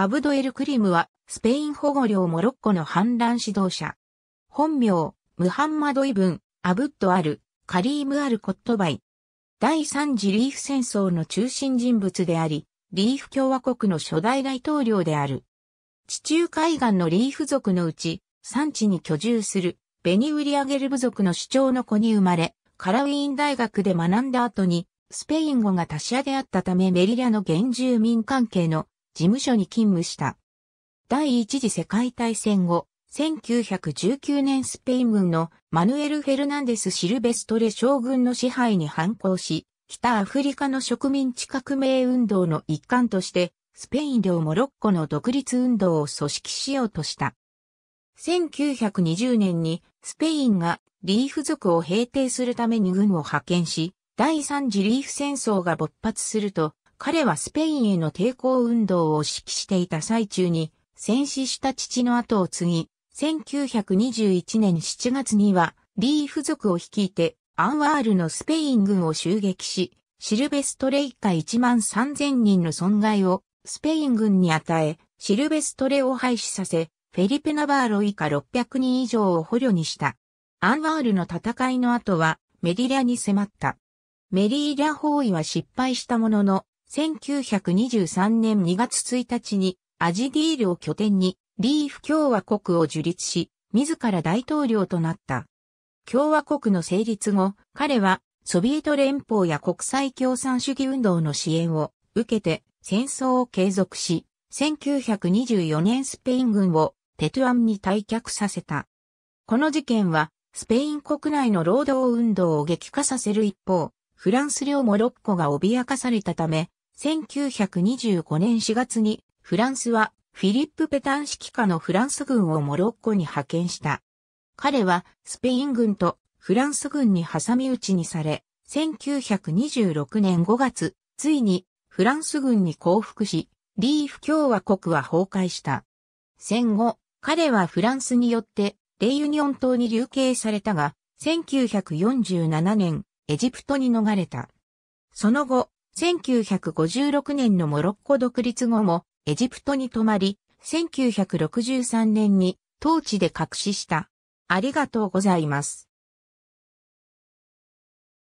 アブドエル・クリムは、スペイン保護領モロッコの反乱指導者。本名、ムハンマド・イブン、アブッド・アル、カリーム・アル・コットバイ。第三次リーフ戦争の中心人物であり、リーフ共和国の初代大統領である。地中海岸のリーフ族のうち、産地に居住する、ベニウリアゲル部族の主張の子に生まれ、カラウィーン大学で学んだ後に、スペイン語が他者であったためメリラの原住民関係の事務所に勤務した。第一次世界大戦後、1919年スペイン軍のマヌエル・フェルナンデス・シルベストレ将軍の支配に反抗し、北アフリカの植民地革命運動の一環として、スペイン領モロッコの独立運動を組織しようとした。1920年にスペインがリーフ族を平定するために軍を派遣し、第三次リーフ戦争が勃発すると、彼はスペインへの抵抗運動を指揮していた最中に、戦死した父の後を継ぎ、1921年7月には、リー付属を率いて、アンワールのスペイン軍を襲撃し、シルベストレ一家1万3000人の損害をスペイン軍に与え、シルベストレを廃止させ、フェリペ・ナバーロ以下600人以上を捕虜にした。アンワールの戦いの後はメディラに迫った。メディーラ包囲は失敗したものの、1923年2月1日にアジディールを拠点にリーフ共和国を樹立し、自ら大統領となった。共和国の成立後、彼はソビエト連邦や国際共産主義運動の支援を受けて戦争を継続し、1924年スペイン軍をテトゥアンに退却させた。この事件はスペイン国内の労働運動を激化させる一方、フランス領モロッコが脅かされたため、1925年4月にフランスはフィリップ・ペタン指揮下のフランス軍をモロッコに派遣した。彼はスペイン軍とフランス軍に挟み撃ちにされ、1926年5月、ついにフランス軍に降伏し、リーフ共和国は崩壊した。戦後、彼はフランスによってレイユニオン島に流刑されたが、1947年、エジプトに逃れた。その後、1956年のモロッコ独立後もエジプトに泊まり、1963年に当地で隠しした。ありがとうございます。